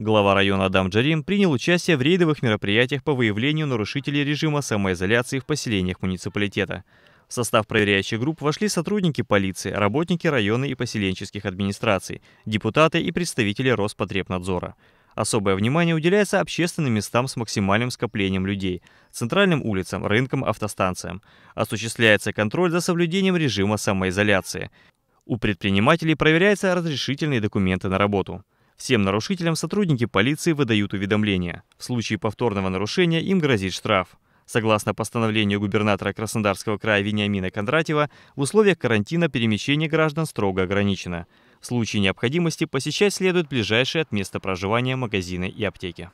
Глава района Адам Джарин принял участие в рейдовых мероприятиях по выявлению нарушителей режима самоизоляции в поселениях муниципалитета. В состав проверяющих групп вошли сотрудники полиции, работники района и поселенческих администраций, депутаты и представители Роспотребнадзора. Особое внимание уделяется общественным местам с максимальным скоплением людей, центральным улицам, рынкам, автостанциям. Осуществляется контроль за соблюдением режима самоизоляции. У предпринимателей проверяются разрешительные документы на работу. Всем нарушителям сотрудники полиции выдают уведомления. В случае повторного нарушения им грозит штраф. Согласно постановлению губернатора Краснодарского края Вениамина Кондратьева, в условиях карантина перемещение граждан строго ограничено. В случае необходимости посещать следует ближайшие от места проживания магазины и аптеки.